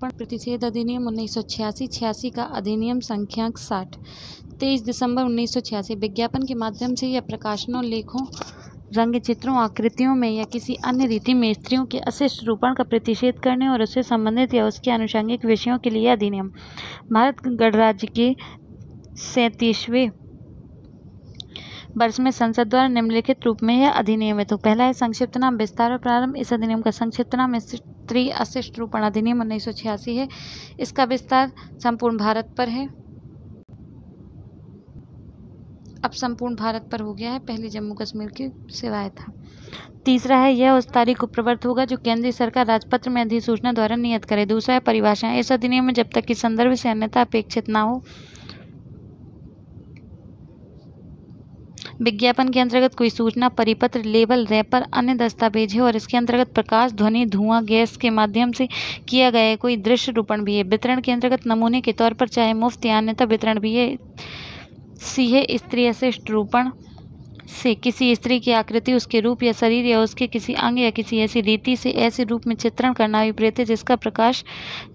प्रतिषेध अधिनियम उन्नीस सौ छियासी छियासी का अधिनियम संख्या साठ तेईस दिसंबर उन्नीस सौ छियासी विज्ञापन के माध्यम से या प्रकाशनों लेखों रंग चित्रों आकृतियों में या किसी अन्य रीति में स्त्रियों के अशिष्ट रूपण का प्रतिषेध करने और उससे संबंधित या उसके आनुषंगिक विषयों के लिए अधिनियम भारत गणराज्य के सैंतीसवें वर्ष में संसद द्वारा निम्नलिखित रूप में यह अधिनियमित हो पहला है संक्षिप्त नाम विस्तार और प्रारंभ इस अधिनियम का संक्षिप्त नाम त्रिअशिष्ट रूपण अधिनियम उन्नीस है इसका विस्तार संपूर्ण भारत पर है अब संपूर्ण भारत पर हो गया है पहले जम्मू कश्मीर की सेवाएं था तीसरा है यह उस तारीख को प्रवृत्त होगा जो केंद्रीय सरकार राजपत्र में अधिसूचना द्वारा नियत करे दूसरा है परिभाषा इस अधिनियम में जब तक कि संदर्भ से अन्यथा अपेक्षित ना हो विज्ञापन के अंतर्गत कोई सूचना परिपत्र लेबल रैपर अन्य दस्तावेज है और इसके अंतर्गत प्रकाश ध्वनि धुआं गैस के माध्यम से किया गया कोई दृश्य रूपण भी है वितरण के अंतर्गत नमूने के तौर पर चाहे मुफ्त या अन्यथा वितरण भी है सीहे स्त्री अशिष्ट रूपण से किसी स्त्री की आकृति उसके रूप या शरीर या उसके किसी अंग या किसी ऐसी रीति से ऐसे रूप में चित्रण करना विपरीत है जिसका प्रकाश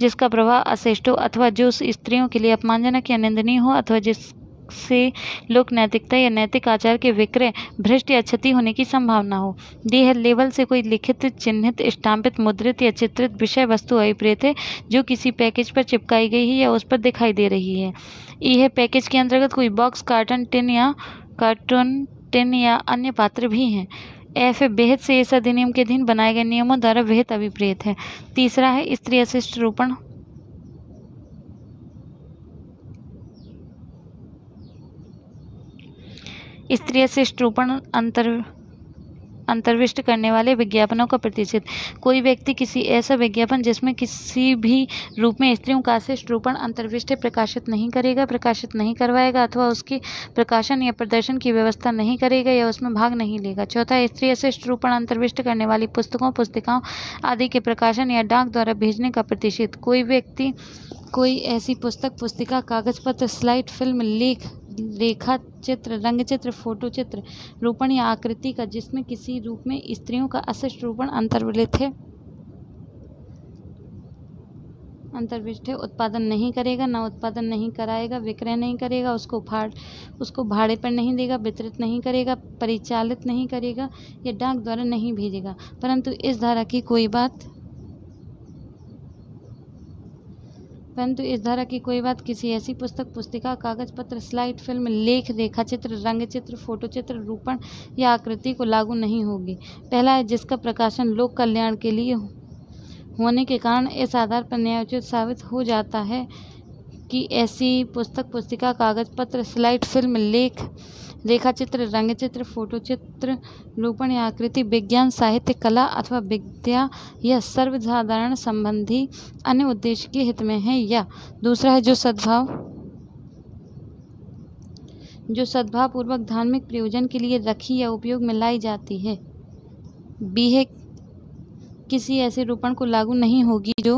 जिसका प्रभाव अशिष्ट हो अथवा जो उस स्त्रियों के लिए अपमानजनक या निंदनीय हो अथवा जिस से लोक नैतिकता या नैतिक आचार के विक्रय भ्रष्ट या क्षति होने की संभावना हो डी है लेवल से कोई लिखित चिन्हित स्टाम्पित मुद्रित या चित्रित विषय वस्तु अभिप्रेत है जो किसी पैकेज पर चिपकाई गई है या उस पर दिखाई दे रही है ई है पैकेज के अंतर्गत कोई बॉक्स कार्टन टिन या कार्टून टिन या अन्य पात्र भी हैं ऐसे बेहद से ऐसा अधिनियम के अधीन बनाए गए नियमों द्वारा बेहद अभिप्रेत है तीसरा है स्त्री अशिष्ट रोपण स्त्रीय शिष्टरूपण अंतर अंतर्विष्ट करने वाले विज्ञापनों का प्रतिशत कोई व्यक्ति किसी ऐसा विज्ञापन जिसमें किसी भी रूप में स्त्रियों का शिष्ट रूपण अंतर्विष्ट प्रकाशित नहीं करेगा प्रकाशित नहीं करवाएगा अथवा उसके प्रकाशन या प्रदर्शन की व्यवस्था नहीं करेगा या उसमें भाग नहीं लेगा चौथा स्त्री शिष्ट रूपण अंतर्विष्ट करने वाली पुस्तकों पुस्तिकाओं आदि के प्रकाशन या डाक द्वारा भेजने का प्रतिशत कोई व्यक्ति कोई ऐसी पुस्तक पुस्तिका कागज पत्र स्लाइड फिल्म लेख रेखा चित्र रंग चित्र फोटो चित्र रूपण या आकृति का जिसमें किसी रूप में स्त्रियों का अशिष्ट रूपण अंतर्वलित है अंतर्विष्ट है उत्पादन नहीं करेगा ना उत्पादन नहीं कराएगा विक्रय नहीं करेगा उसको भाड़ उसको भाड़े पर नहीं देगा वितरित नहीं करेगा परिचालित नहीं करेगा या डाक द्वारा नहीं भेजेगा परंतु इस धारा की कोई बात परंतु इस धारा की कोई बात किसी ऐसी पुस्तक पुस्तिका कागज पत्र स्लाइड फिल्म लेख रेखा चित्र रंग चित्र फोटो चित्र रूपण या आकृति को लागू नहीं होगी पहला है जिसका प्रकाशन लोक कल्याण के लिए होने के कारण इस आधार पर न्यायोचित साबित हो जाता है कि ऐसी पुस्तक पुस्तिका कागज पत्र स्लाइड फिल्म लेख रेखा चित्र रंग चित्र फोटो चित्र रूपण या आकृति विज्ञान साहित्य कला अथवा विद्या यह सर्वसाधारण संबंधी अन्य उद्देश्य के हित में है या दूसरा है जो सद्भाव जो सद्भावपूर्वक धार्मिक प्रयोजन के लिए रखी या उपयोग में लाई जाती है बी है किसी ऐसे रूपण को लागू नहीं होगी जो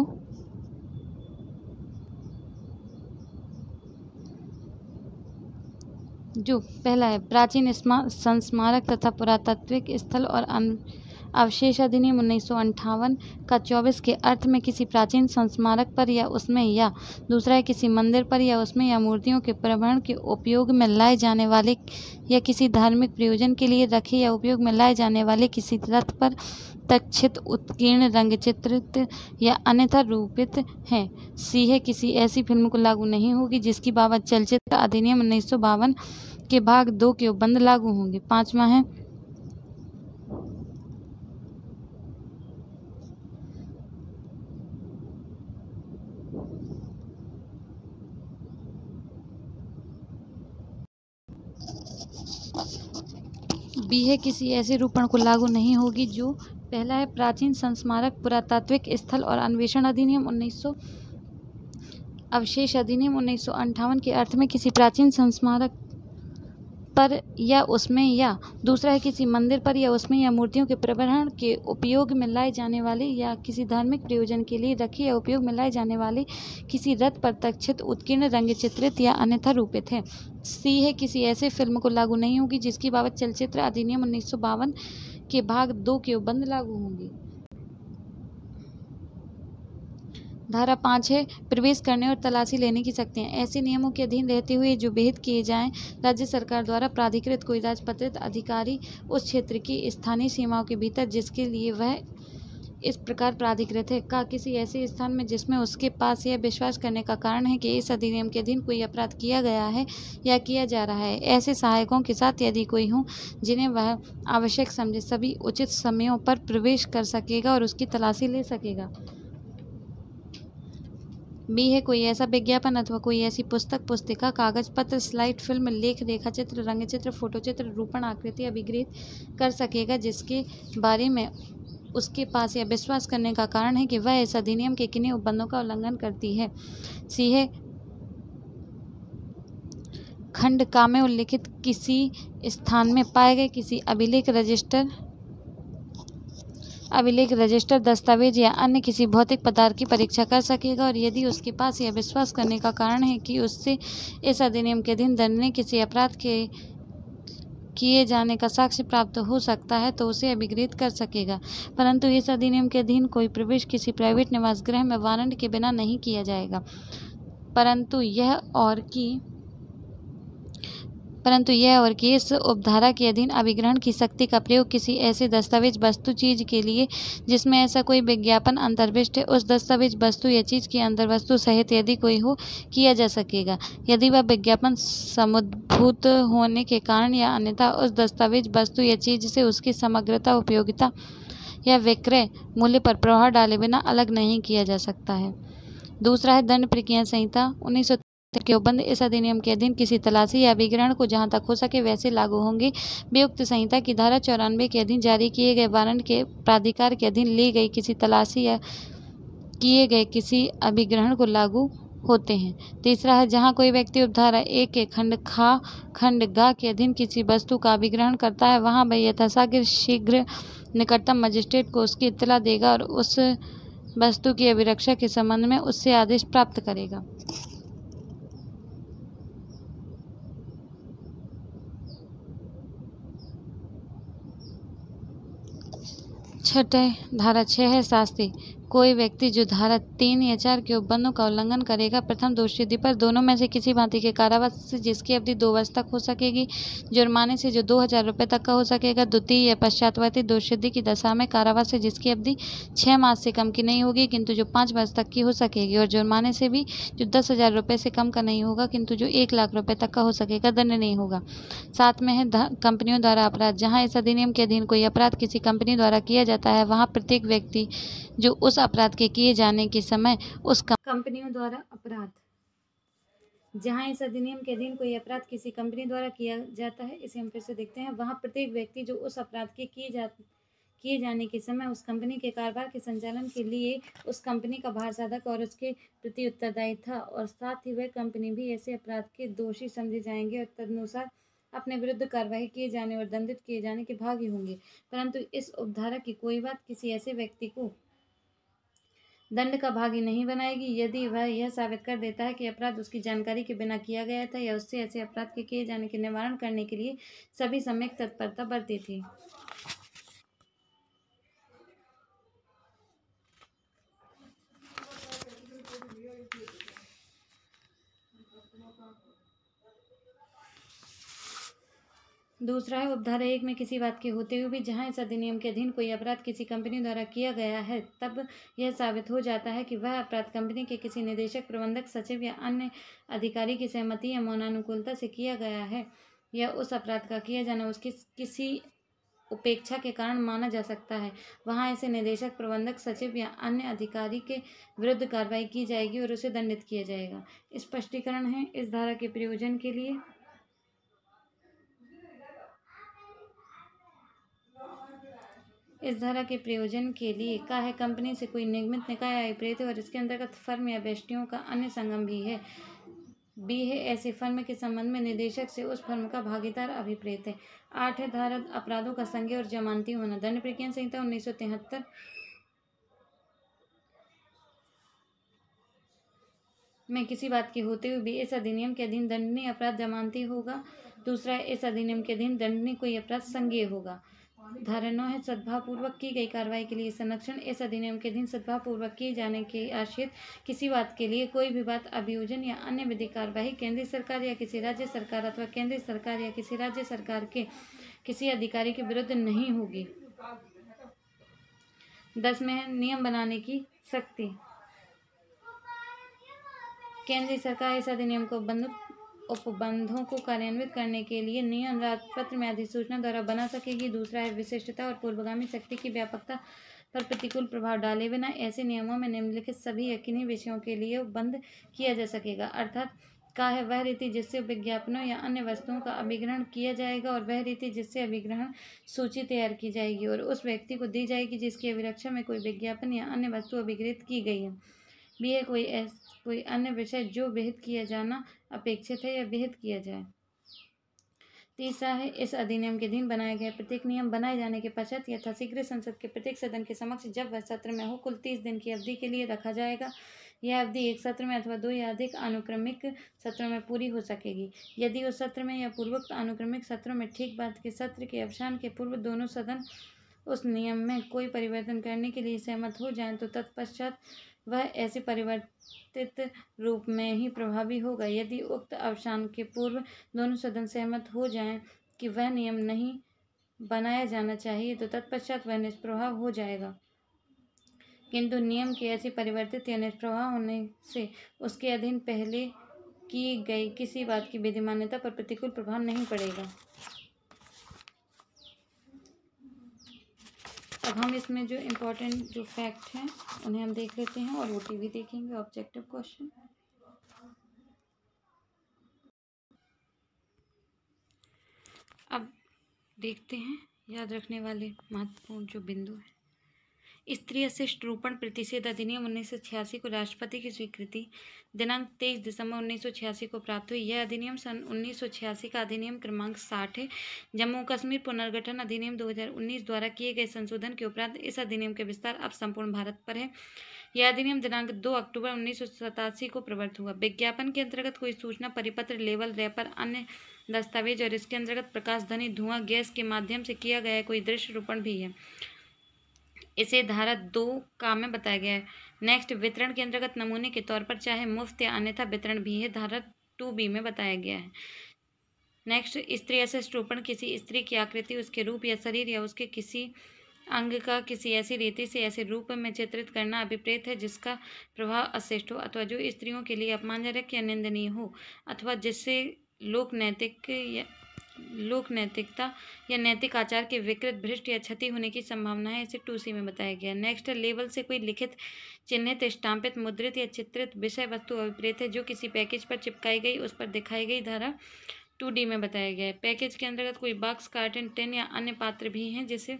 जो पहला है प्राचीन संस्मारक तथा पुरातात्विक स्थल और अवशेष अधिनियम उन्नीस का 24 के अर्थ में किसी प्राचीन संस्मारक पर या उसमें या दूसरा है किसी मंदिर पर या उसमें या मूर्तियों के प्रवहन के उपयोग में लाए जाने वाले या किसी धार्मिक प्रयोजन के लिए रखे या उपयोग में लाए जाने वाले किसी रथ पर तक्षित उत्कीर्ण रंगचित्रित या अन्यथा रूपित हैं सी है किसी ऐसी फिल्म को लागू नहीं होगी जिसकी बाबत चलचित्र अधिनियम उन्नीस के भाग दो के उपबंध लागू होंगे पांचवा है बी है किसी ऐसे रूपण को लागू नहीं होगी जो पहला है प्राचीन संस्मारक पुरातात्विक स्थल और अन्वेषण अधिनियम उन्नीस अवशेष अधिनियम उन्नीस के अर्थ में किसी प्राचीन संस्मारक पर या उसमें या दूसरा है किसी मंदिर पर या उसमें या मूर्तियों के प्रवरण के उपयोग में लाए जाने वाले या किसी धार्मिक प्रयोजन के लिए रखी या उपयोग में लाए जाने वाले किसी रथ पर तक्षित उत्कीर्ण रंग चित्रित या अन्यथा रूपित है सी है किसी ऐसे फिल्म को लागू नहीं होगी जिसकी बाबत चलचित्र अधिनियम उन्नीस के भाग दो के बंद लागू होंगी धारा पाँच है प्रवेश करने और तलाशी लेने की सकते हैं ऐसे नियमों के अधीन रहते हुए जो भेद किए जाएं राज्य सरकार द्वारा प्राधिकृत कोई राजपत्रित अधिकारी उस क्षेत्र की स्थानीय सीमाओं के भीतर जिसके लिए वह इस प्रकार प्राधिकृत है का किसी ऐसे स्थान में जिसमें उसके पास यह विश्वास करने का कारण है कि इस अधिनियम के अधीन कोई अपराध किया गया है या किया जा रहा है ऐसे सहायकों के साथ यदि कोई हूँ जिन्हें वह आवश्यक समझे सभी उचित समयों पर प्रवेश कर सकेगा और उसकी तलाशी ले सकेगा बी है कोई ऐसा विज्ञापन अथवा कोई ऐसी पुस्तक पुस्तिका कागज पत्र स्लाइड फिल्म लेख रेखा चित्र रंग चित्र फोटो चित्र रूपण आकृति अभिगृहित कर सकेगा जिसके बारे में उसके पास यह विश्वास करने का कारण है कि वह इस अधिनियम के किन्हीं उपबंधों का उल्लंघन करती है सी है खंड का में उल्लिखित किसी स्थान में पाए गए किसी अभिलेख रजिस्टर अभिलेख रजिस्टर दस्तावेज या अन्य किसी भौतिक पदार्थ की परीक्षा कर सकेगा और यदि उसके पास यह विश्वास करने का कारण है कि उससे इस अधिनियम के अधीन दंडनीय किसी अपराध के किए जाने का साक्ष्य प्राप्त हो सकता है तो उसे अभिगृहित कर सकेगा परंतु इस अधिनियम के अधीन कोई प्रवेश किसी प्राइवेट निवास गृह में वारंट के बिना नहीं किया जाएगा परंतु यह और कि परंतु यह और कि इस उपधारा के अधीन अभिग्रहण की शक्ति का प्रयोग किसी ऐसे दस्तावेज वस्तु चीज के लिए जिसमें ऐसा कोई विज्ञापन अंतर्विष्ट है उस दस्तावेज वस्तु या चीज की अंदर वस्तु सहित यदि कोई हो किया जा सकेगा यदि वह विज्ञापन समुद्भूत होने के कारण या अन्यथा उस दस्तावेज वस्तु या चीज से उसकी समग्रता उपयोगिता या विक्रय मूल्य पर प्रभाव डाले बिना अलग नहीं किया जा सकता है दूसरा है दंड प्रक्रिया संहिता उन्नीस केवबंद इस अधिनियम के अधीन किसी तलाशी या अभिग्रहण को जहां तक हो सके वैसे लागू होंगे वियुक्त संहिता की धारा चौरानवे के अधीन जारी किए गए वारंट के प्राधिकार के अधीन ली गई किसी तलाशी या किए गए किसी अभिग्रहण को लागू होते हैं तीसरा है जहाँ कोई व्यक्ति उपधारा एक के खंड खा खंड गा के अधीन किसी वस्तु का अभिग्रहण करता है वहाँ वह यथाशाग्र शीघ्र निकटतम मजिस्ट्रेट को उसकी इतला देगा और उस वस्तु की अभिरक्षा के संबंध में उससे आदेश प्राप्त करेगा छठे धारा छः है शास्त्री कोई व्यक्ति जो धारा तीन या चार के उपबंधों का उल्लंघन करेगा प्रथम दोषी पर दोनों में से किसी भांति के कारावास से जिसकी अवधि दो वर्ष तक हो सकेगी जुर्माने से जो दो हज़ार रुपये तक का हो सकेगा द्वितीय या पश्चातवर्ती दोषी की दशा में कारावास से जिसकी अवधि छः मास से कम की नहीं होगी किंतु जो पाँच वर्ष तक की हो सकेगी और जुर्माने से भी जो दस हज़ार रुपये से कम का नहीं होगा किंतु जो एक लाख रुपये तक का हो सकेगा दंड नहीं होगा साथ में है कंपनियों द्वारा अपराध जहाँ इस अधिनियम के अधीन कोई अपराध किसी कंपनी द्वारा किया जाता है वहाँ प्रत्येक व्यक्ति जो उस अपराध के किए जाने के समय उस कंपनियों द्वारा अपराध जहाँ इस अधिनियम के अधीन कोई अपराध किसी कंपनी द्वारा किया जाता है इसे हम फिर से देखते हैं वहाँ प्रत्येक व्यक्ति जो उस अपराध के किए जा किए जाने के समय उस कंपनी के कारोबार के संचालन के लिए उस कंपनी का भार साधक और उसके प्रति उत्तरदायी था और साथ ही वह कंपनी भी ऐसे अपराध के दोषी समझे जाएंगे और तदनुसार अपने विरुद्ध कार्रवाई किए जाने और दंडित किए जाने के भागी होंगे परंतु इस उपधारा की कोई बात किसी ऐसे व्यक्ति को दंड का भागी नहीं बनाएगी यदि वह यह साबित कर देता है कि अपराध उसकी जानकारी के बिना किया गया था या उससे ऐसे अपराध के किए जाने के निवारण करने के लिए सभी समय तत्परता बरती थी दूसरा है उपधारा एक में किसी बात के होते हुए भी जहाँ इस अधिनियम के अधीन कोई अपराध किसी कंपनी द्वारा किया गया है तब यह साबित हो जाता है कि वह अपराध कंपनी के किसी निदेशक प्रबंधक सचिव या अन्य अधिकारी की सहमति या मौनानुकूलता से किया गया है या उस अपराध का किया जाना उसकी किसी उपेक्षा के कारण माना जा सकता है वहाँ ऐसे निदेशक प्रबंधक सचिव या अन्य अधिकारी के विरुद्ध कार्रवाई की जाएगी और उसे दंडित किया जाएगा स्पष्टीकरण है इस धारा के प्रयोजन के लिए इस धारा के प्रयोजन के लिए का है कंपनी से कोई निगमित निकाय या विपरीत और इसके अंतर्गत फर्म या बेष्टियों का अन्य संगम भी है बी है ऐसे फर्म के संबंध में निदेशक से उस फर्म का भागीदार अभिप्रेत है आठ है धारा अपराधों का संज्ञा और जमानती होना दंड प्रज्ञा संहिता उन्नीस सौ तिहत्तर में किसी बात के होते हुए भी इस अधिनियम के अधीन दंडनीय अपराध जमानती होगा दूसरा इस अधिनियम के अधीन दंडनीय कोई अपराध संज्ञेय होगा धारणों है सद्भावपूर्वक की गई कार्रवाई के लिए संरक्षण इस अधिनियम के दिन सद्भावपूर्वक किए जाने के आश्रित किसी बात के लिए कोई भी बात अभियोजन या अन्य विधि कार्यवाही केंद्रीय सरकार या किसी राज्य सरकार अथवा केंद्रीय सरकार या किसी राज्य सरकार के किसी अधिकारी के विरुद्ध नहीं होगी दस में नियम बनाने की शक्ति केंद्रीय सरकार इस अधिनियम को बंदूक उपबंधों को कार्यान्वित करने के लिए नियम राजपत्र में अधिसूचना द्वारा बना सकेगी दूसरा है विशिष्टता और पूर्वगामी शक्ति की व्यापकता पर प्रतिकूल प्रभाव डाले बिना ऐसे नियमों में निम्नलिखित सभी यकीनी विषयों के लिए बंद किया जा सकेगा अर्थात का है वह रीति जिससे विज्ञापनों या अन्य वस्तुओं का अभिग्रहण किया जाएगा और वह रीति जिससे अभिग्रहण सूची तैयार की जाएगी और उस व्यक्ति को दी जाएगी जिसकी अभिरक्षा में कोई विज्ञापन या अन्य वस्तु अभिगृहित की गई है लिए कोई ऐस कोई अन्य विषय जो विहित किया जाना अपेक्षित है या विहित किया जाए तीसरा है इस अधिनियम के अधीन बनाए गए प्रत्येक नियम बनाए जाने के पश्चात यथाशीघ्र संसद के प्रत्येक सदन के समक्ष जब वह सत्र में हो कुल तीस दिन की अवधि के लिए रखा जाएगा यह अवधि एक सत्र में अथवा दो या अधिक अनुक्रमिक सत्रों में पूरी हो सकेगी यदि उस सत्र में या पूर्वोक्त अनुक्रमिक सत्रों में ठीक बात के सत्र के अवसान के पूर्व दोनों सदन उस नियम में कोई परिवर्तन करने के लिए सहमत हो जाए तो तत्पश्चात वह ऐसे परिवर्तित रूप में ही प्रभावी होगा यदि उक्त अवसान के पूर्व दोनों सदन सहमत हो जाएं कि वह नियम नहीं बनाया जाना चाहिए तो तत्पश्चात वह निष्प्रभाव हो जाएगा किंतु नियम के ऐसे परिवर्तित या निष्प्रभाव होने से उसके अधीन पहले की गई किसी बात की विधि मान्यता पर प्रतिकूल प्रभाव नहीं पड़ेगा अब हम इसमें जो इम्पोर्टेंट जो फैक्ट हैं उन्हें हम देख लेते हैं और ओ भी देखेंगे ऑब्जेक्टिव क्वेश्चन अब देखते हैं याद रखने वाले महत्वपूर्ण जो बिंदु हैं स्त्री अशिष्ट रूपण प्रतिषेध अधिनियम उन्नीस सौ छियासी को राष्ट्रपति की स्वीकृति दिनांक तेईस दिसंबर उन्नीस सौ छियासी को प्राप्त हुई यह अधिनियम सन उन्नीस सौ छियासी का अधिनियम क्रमांक साठ है जम्मू कश्मीर पुनर्गठन अधिनियम दो हजार उन्नीस द्वारा किए गए संशोधन के उपरांत इस अधिनियम के विस्तार अब संपूर्ण भारत पर है यह अधिनियम दिनांक दो अक्टूबर उन्नीस को प्रवृत्त हुआ विज्ञापन के अंतर्गत कोई सूचना परिपत्र लेवल रैपर अन्य दस्तावेज और इसके अंतर्गत प्रकाश ध्वनि धुआं गैस के माध्यम से किया गया कोई दृश्य रूपण भी है इसे धारा दो का में बताया गया है नेक्स्ट वितरण के अंतर्गत नमूने के तौर पर चाहे मुफ्त या अन्यथा वितरण भी है धारा टू बी में बताया गया है नेक्स्ट स्त्री ऐसे स्ट्रोपण किसी स्त्री की आकृति उसके रूप या शरीर या उसके किसी अंग का किसी ऐसी रीति से ऐसे रूप में चित्रित करना अभिप्रेत है जिसका प्रभाव अशिष्ट हो अथवा जो स्त्रियों के लिए अपमानजनक या निंदनीय हो अथवा जिससे लोक नैतिक लोक नैतिकता या नैतिक आचार के विकृत भ्रष्ट या क्षति होने की संभावना है इसे टू सी में बताया गया नेक्स्ट लेवल से कोई लिखित चिन्हित स्टाम्पित मुद्रित या चित्रित विषय वस्तु अभिप्रेत है जो किसी पैकेज पर चिपकाई गई उस पर दिखाई गई धारा टू डी में बताया गया है पैकेज के अंतर्गत कोई बॉक्स कार्टन टेन या अन्य पात्र भी हैं जिसे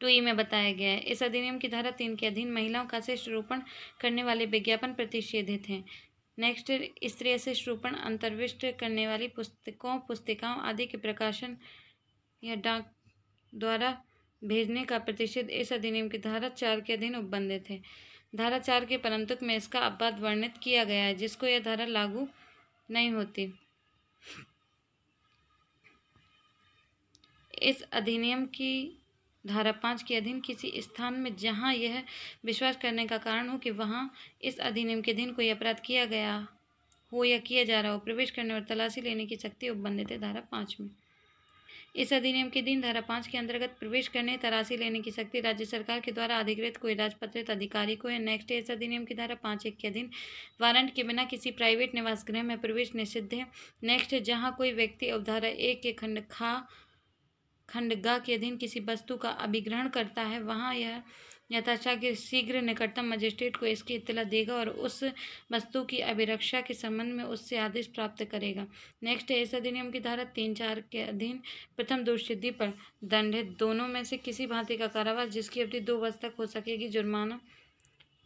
टू ई में बताया गया है इस अधिनियम की धारा तीन के अधीन महिलाओं का शिष्ट रोपण करने वाले विज्ञापन प्रतिषेधित हैं नेक्स्ट स्त्रीय से श्रूपण अंतर्विष्ट करने वाली पुस्तकों पुस्तिकाओं आदि के प्रकाशन या डाक द्वारा भेजने का प्रतिषेध इस अधिनियम की धारा चार के अधीन उपबंधित है धारा चार के परमतुक में इसका अपवाद वर्णित किया गया है जिसको यह धारा लागू नहीं होती इस अधिनियम की धारा पाँच के अधीन किसी स्थान में जहाँ यह विश्वास करने का कारण हो कि वहाँ इस अधिनियम के अधीन कोई अपराध किया गया हो या किया जा रहा हो प्रवेश करने और तलाशी लेने की शक्ति उपबंधित है धारा पाँच में इस अधिनियम के दिन धारा पाँच के अंतर्गत प्रवेश करने तलाशी लेने की शक्ति राज्य सरकार के द्वारा अधिकृत कोई राजपत्रित अधिकारी को है नेक्स्ट इस अधिनियम की धारा पाँच एक के अधीन वारंट के बिना किसी प्राइवेट निवास गृह में प्रवेश निषिद्ध है नेक्स्ट जहां कोई व्यक्ति उपधारा एक के खंड खा खंडगा के अधीन किसी वस्तु का अभिग्रहण करता है वहाँ यह यथाशा के शीघ्र निकटतम मजिस्ट्रेट को इसकी इतला देगा और उस वस्तु की अभिरक्षा के संबंध में उससे आदेश प्राप्त करेगा नेक्स्ट है इस अधिनियम की धारा तीन चार के अधीन प्रथम दोषसिद्धि पर दंड है दोनों में से किसी भांति का कारावास जिसकी अवधि दो वर्ष तक हो सकेगी जुर्माना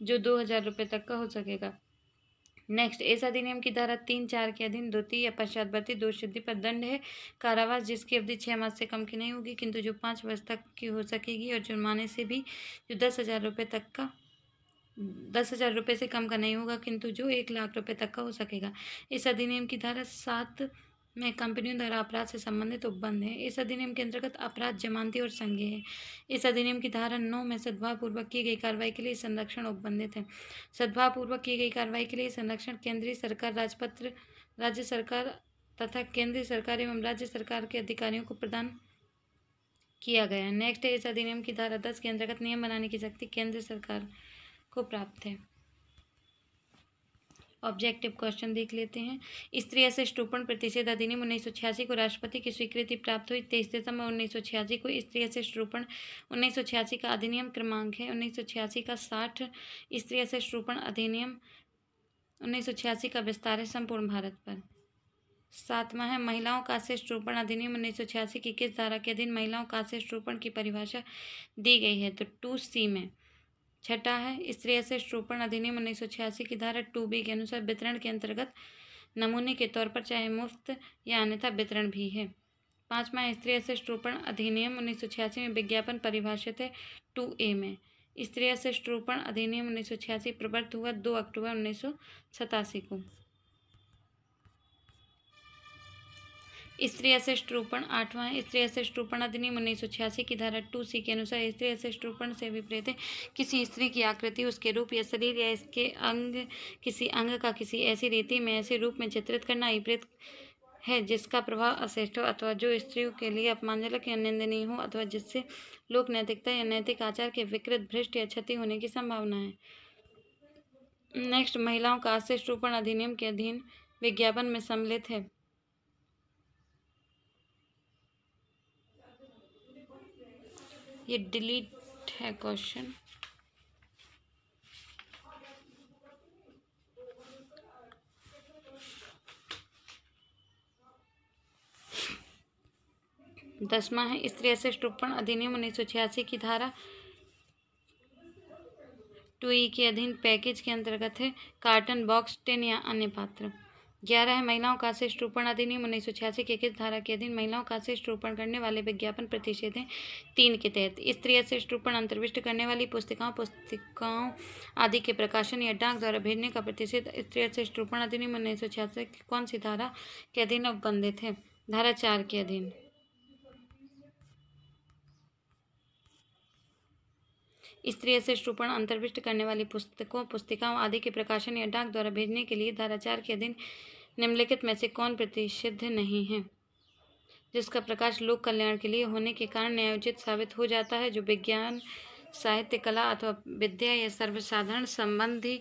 जो दो हजार रुपये तक का हो सकेगा नेक्स्ट इस अधिनियम की धारा तीन चार के अधीन द्वितीय या पश्चातवर्ती शुद्धि पर दंड है कारावास जिसकी अवधि छः मास से कम की नहीं होगी किंतु जो पाँच वर्ष तक की हो सकेगी और जुर्माने से भी जो दस हज़ार रुपये तक का दस हज़ार रुपये से कम का नहीं होगा किंतु जो एक लाख रुपये तक का हो सकेगा इस अधिनियम की धारा सात में कंपनियों द्वारा अपराध से संबंधित उपबंध है इस अधिनियम के अंतर्गत अपराध जमानती और संज्ञा है इस अधिनियम की धारा नौ में सद्भावपूर्वक की गई कार्रवाई के लिए संरक्षण उपबंधित है सद्भावपूर्वक की गई कार्रवाई के लिए संरक्षण केंद्रीय सरकार राजपत्र राज्य सरकार तथा केंद्रीय सरकार एवं राज्य सरकार के अधिकारियों को प्रदान किया गया नेक्स्ट है इस अधिनियम की धारा दस के अंतर्गत नियम बनाने की शक्ति केंद्र सरकार को प्राप्त है ऑब्जेक्टिव क्वेश्चन देख लेते हैं स्त्री अशिष्टोपण प्रतिषेध अधिनियम उन्नीस सौ छियासी को राष्ट्रपति की स्वीकृति प्राप्त हुई तेईस दिसंबर उन्नीस सौ छियासी को स्त्री अशिष्टोपण उन्नीस सौ छियासी का अधिनियम क्रमांक है उन्नीस सौ छियासी का साठ स्त्री अशिष्टोपण अधिनियम उन्नीस सौ छियासी का विस्तार है संपूर्ण भारत पर सातवां है महिलाओं का अशिष्टोपण अधिनियम उन्नीस सौ छियासी की किस धारा के अधीन महिलाओं का अशिष्टोपण की परिभाषा दी गई है तो टू सी में छठा है स्त्री से श्रोपण अधिनियम उन्नीस सौ छियासी की धारा टू बी के अनुसार वितरण के अंतर्गत नमूने के तौर पर चाहे मुफ्त या अन्यथा वितरण भी है पाँचवा स्त्री से श्रोपण अधिनियम उन्नीस सौ छियासी में विज्ञापन परिभाषित है टू ए में स्त्री एसेट रूपण अधिनियम उन्नीस सौ छियासी प्रवृत्त हुआ दो अक्टूबर उन्नीस सौ सतासी को स्त्री अशिष्ट रूपण आठवां है स्त्री अशिष्ट रूपण अधिनियम उन्नीस सौ छियासी की धारा टू सी के अनुसार स्त्री अशिष्ट रूपण से विपरीत है किसी स्त्री की आकृति उसके रूप या शरीर या इसके अंग किसी अंग का किसी ऐसी रीति में ऐसे रूप में चित्रित करना विपरीत है जिसका प्रभाव अश्रेष्ठ हो अथवा जो स्त्रियों के लिए अपमानजनक या निंदनीय हो अथवा जिससे लोक नैतिकता या नैतिक आचार के विकृत भ्रष्ट या क्षति होने की संभावना है नेक्स्ट महिलाओं का अशिष्ट रूपण अधिनियम के अधीन विज्ञापन में सम्मिलित है ये डिलीट है क्वेश्चन दसवा है स्त्री ऐसे निरूपण अधिनियम उन्नीस सौ छियासी की धारा टू ई के अधीन पैकेज के अंतर्गत है कार्टन बॉक्स टेन या अन्य पात्र ग्यारह है महिलाओं का शिष्ट रूपण अधिनियम उन्नीस सौ छियासी के किस धारा के अधीन महिलाओं का शिष्ट रूपण करने वाले विज्ञापन हैं तीन के तहत स्त्री अशिष्ट रूपण अंतर्विष्ट करने वाली पुस्तिकाओं पुस्तिकाओं आदि के प्रकाशन या डाक द्वारा भेजने का प्रतिषेध स्त्री अशिष्ट रूपण अधिनियम उन्नीस सौ कौन सी धारा के अधीन अवबंधित है धारा चार के अधीन स्त्री अशिष्ट रूपण अंतर्विष्ट करने वाली पुस्तकों पुस्तिकाओं आदि के प्रकाशन या डाक द्वारा भेजने के लिए धाराचार के अधीन निम्नलिखित में से कौन प्रतिषिध नहीं है जिसका प्रकाश लोक कल्याण के लिए होने के कारण न्यायोचित साबित हो जाता है जो विज्ञान साहित्य कला अथवा विद्या या सर्वसाधारण संबंधी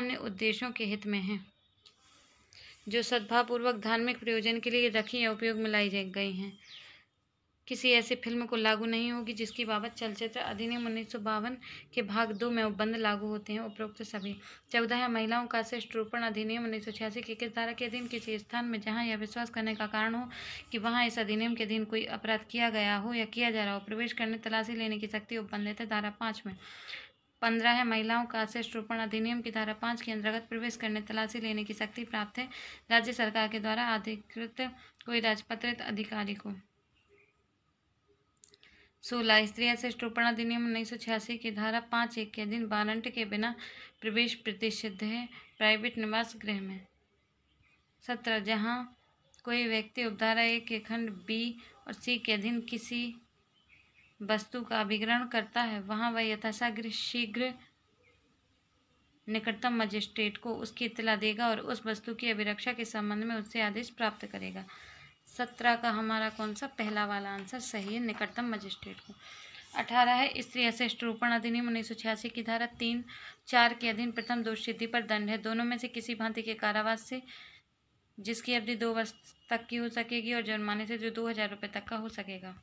अन्य उद्देश्यों के हित में है जो सद्भावपूर्वक धार्मिक प्रयोजन के लिए रखी या उपयोग में लाई गई हैं किसी ऐसी फिल्म को लागू नहीं होगी जिसकी बाबत चलचित्र अधिनियम उन्नीस के भाग दो में उपबंध लागू होते हैं उपरोक्त सभी चौदह है महिलाओं का श्रेष्ठ रूपण अधिनियम उन्नीस सौ छियासी के किस धारा के अधीन किसी स्थान में जहां यह विश्वास करने का कारण हो कि वहां इस अधिनियम के अधीन कोई अपराध किया गया हो या किया जा रहा हो प्रवेश करने तलाशी लेने की शक्ति उपबंध है धारा पाँच में पंद्रह है महिलाओं का श्रेष्ठ रूपण अधिनियम की धारा पाँच के अंतर्गत प्रवेश करने तलाशी लेने की शक्ति प्राप्त है राज्य सरकार के द्वारा अधिकृत कोई राजपत्रित अधिकारी को सोलह स्त्री शिष्टोपण अधिनियम उन्नीस सौ छियासी की धारा पाँच एक के दिन वारंट के बिना प्रवेश प्रतिषिद्ध है प्राइवेट निवास गृह में सत्रह जहाँ कोई व्यक्ति उपधारा एक के खंड बी और सी के अधीन किसी वस्तु का अभिग्रहण करता है वहाँ वह यथाशाग्र शीघ्र निकटतम मजिस्ट्रेट को उसकी इतला देगा और उस वस्तु की अभिरक्षा के संबंध में उससे आदेश प्राप्त करेगा सत्रह का हमारा कौन सा पहला वाला आंसर सही है निकटतम मजिस्ट्रेट को अठारह है स्त्री अशिष्ट रूपण अधिनियम उन्नीस सौ छियासी की धारा तीन चार के अधीन प्रथम दोष सिद्धि पर दंड है दोनों में से किसी भांति के कारावास से जिसकी अवधि दो वर्ष तक की हो सकेगी और जुर्माने से जो दो हज़ार रुपये तक का हो सकेगा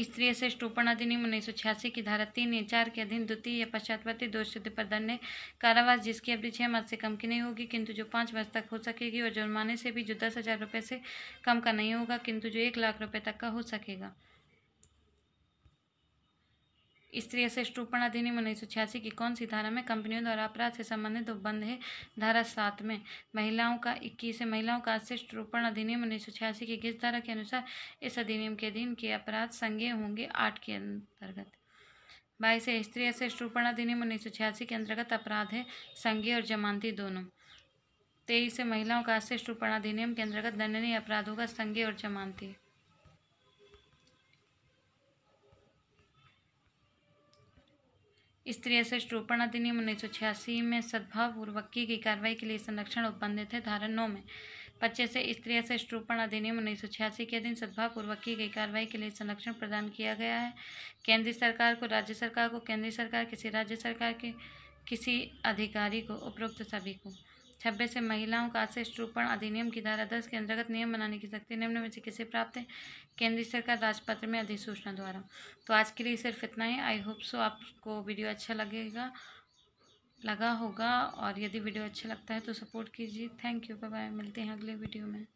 स्त्री से टोपण अधिनियम उन्नीस सौ छियासी की धारा तीन या चार के अधीन द्वितीय या पश्चातवर्ती दोष सिद्ध प्रदान ने कारावास जिसकी अवधि छः मास से कम की नहीं होगी किंतु जो पाँच वर्ष तक हो सकेगी और जुर्माने से भी जो दस हज़ार रुपये से कम का नहीं होगा किंतु जो एक लाख रुपये तक का हो सकेगा स्त्री एस स्टूपण अधिनियम उन्नीस सौ छियासी की कौन सी धारा में कंपनियों द्वारा अपराध से संबंधित उपबंध है धारा सात में महिलाओं का इक्कीस है महिलाओं का अशिष्ट रूपण अधिनियम उन्नीस सौ छियासी की किस धारा के अनुसार इस अधिनियम के अधीन के अपराध संज्ञे होंगे आठ के अंतर्गत बाईस स्त्री अशिष्ट अधिनियम उन्नीस सौ छियासी के अंतर्गत अपराध है संज्ञे और जमानती दोनों तेईस महिलाओं का अशिष्ट रूपण अधिनियम के अंतर्गत दंडनीय अपराध होगा संज्ञा और जमानती स्त्री एसिस्ट रूपण अधिनियम उन्नीस सौ छियासी में सद्भावपूर्वक की गई कार्रवाई के लिए संरक्षण उपबंधित है धारा नौ में पच्चीस स्त्री एसिस्ट रूपण अधिनियम उन्नीस सौ छियासी के दिन सद्भावपूर्वक की गई कार्रवाई के लिए संरक्षण प्रदान किया गया है केंद्रीय सरकार को राज्य सरकार को केंद्रीय सरकार किसी राज्य सरकार के किसी अधिकारी को उपरोक्त सभी को छब्बीस से महिलाओं का आश्रय रूपण अधिनियम की धारा दस के अंतर्गत नियम बनाने की शक्ति निम्न में से किसे प्राप्त है केंद्रीय सरकार राजपत्र में अधिसूचना द्वारा तो आज के लिए सिर्फ इतना ही आई होप सो आपको वीडियो अच्छा लगेगा लगा होगा और यदि वीडियो अच्छा लगता है तो सपोर्ट कीजिए थैंक यू बाय मिलते हैं अगले वीडियो में